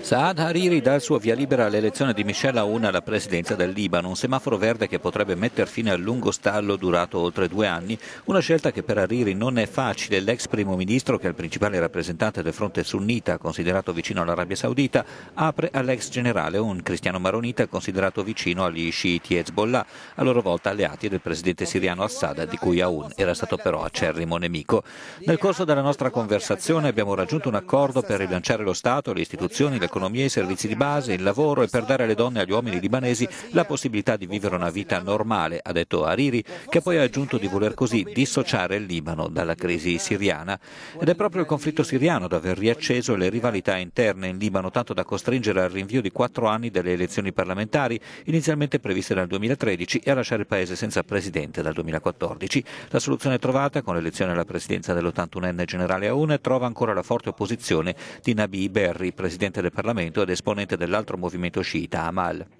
Saad Hariri dà il suo via libera all'elezione di Michelle Aoun alla presidenza del Libano, un semaforo verde che potrebbe metter fine al lungo stallo durato oltre due anni, una scelta che per Hariri non è facile. L'ex primo ministro, che è il principale rappresentante del fronte sunnita, considerato vicino all'Arabia Saudita, apre all'ex generale, un cristiano maronita considerato vicino agli sciiti Hezbollah, a loro volta alleati del presidente siriano Assad, di cui Aoun era stato però acerrimo nemico. Nel corso della nostra conversazione abbiamo raggiunto un accordo per rilanciare lo Stato e le istituzioni istruzione, l'economia, i servizi di base, il lavoro e per dare alle donne e agli uomini libanesi la possibilità di vivere una vita normale, ha detto Hariri, che poi ha aggiunto di voler così dissociare il Libano dalla crisi siriana. Ed è proprio il conflitto siriano ad aver riacceso le rivalità interne in Libano, tanto da costringere al rinvio di quattro anni delle elezioni parlamentari, inizialmente previste dal 2013, e a lasciare il paese senza presidente dal 2014. La soluzione trovata con l'elezione alla presidenza dell'81enne generale Aoun trova ancora la forte opposizione di Nabi Berri, presidente del Parlamento ed esponente dell'altro movimento sciita Amal.